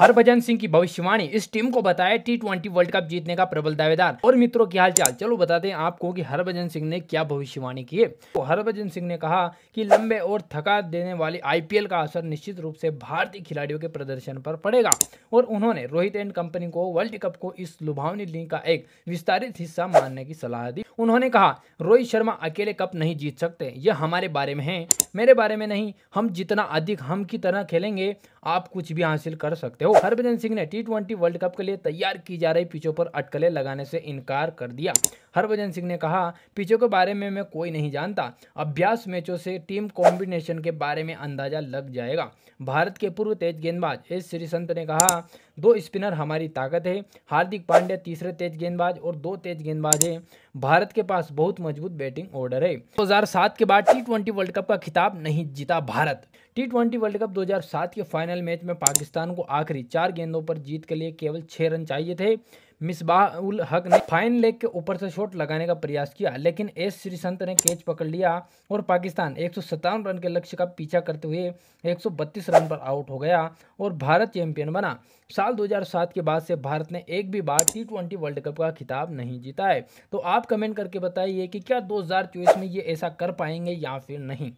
हरभजन सिंह की भविष्यवाणी इस टीम को बताया टी ट्वेंटी वर्ल्ड कप जीतने का प्रबल दावेदार और मित्रों की हालचाल चलो बताते हैं आपको कि हरभजन सिंह ने क्या भविष्यवाणी की है तो हरभजन सिंह ने कहा कि लंबे और थका देने वाले आईपीएल का असर निश्चित रूप से भारतीय खिलाड़ियों के प्रदर्शन पर पड़ेगा और उन्होंने रोहित एंड कंपनी को वर्ल्ड कप को इस लुभावनी लीग का एक विस्तारित हिस्सा मानने की सलाह दी उन्होंने कहा रोहित शर्मा अकेले कप नहीं जीत सकते यह हमारे बारे में है मेरे बारे में नहीं हम जितना अधिक हम की तरह खेलेंगे आप कुछ भी हासिल कर सकते हो हरभजन सिंह ने टी ट्वेंटी वर्ल्ड कप के लिए तैयार की जा रही पिचों पर अटकलें लगाने से इनकार कर दिया हरभजन सिंह ने कहा पिचों के बारे में मैं कोई नहीं जानता अभ्यास मैचों से टीम कॉम्बिनेशन के बारे में अंदाजा लग जाएगा भारत के पूर्व तेज गेंदबाज एस श्रीसंत ने कहा दो स्पिनर हमारी ताकत है हार्दिक पांड्या तीसरे तेज गेंदबाज और दो तेज गेंदबाज हैं भारत के पास बहुत मजबूत बैटिंग ऑर्डर है 2007 के बाद टी वर्ल्ड कप का खिताब नहीं जीता भारत टी वर्ल्ड कप 2007 के फाइनल मैच में पाकिस्तान को आखिरी चार गेंदों पर जीत के लिए केवल छह रन चाहिए थे उल हक ने फाइन लेग के ऊपर से शॉट लगाने का प्रयास किया लेकिन एस श्रीसंत ने कैच पकड़ लिया और पाकिस्तान एक रन के लक्ष्य का पीछा करते हुए 132 रन पर आउट हो गया और भारत चैंपियन बना साल 2007 के बाद से भारत ने एक भी बार टी ट्वेंटी वर्ल्ड कप का खिताब नहीं जीता है तो आप कमेंट करके बताइए कि क्या दो में ये ऐसा कर पाएंगे या फिर नहीं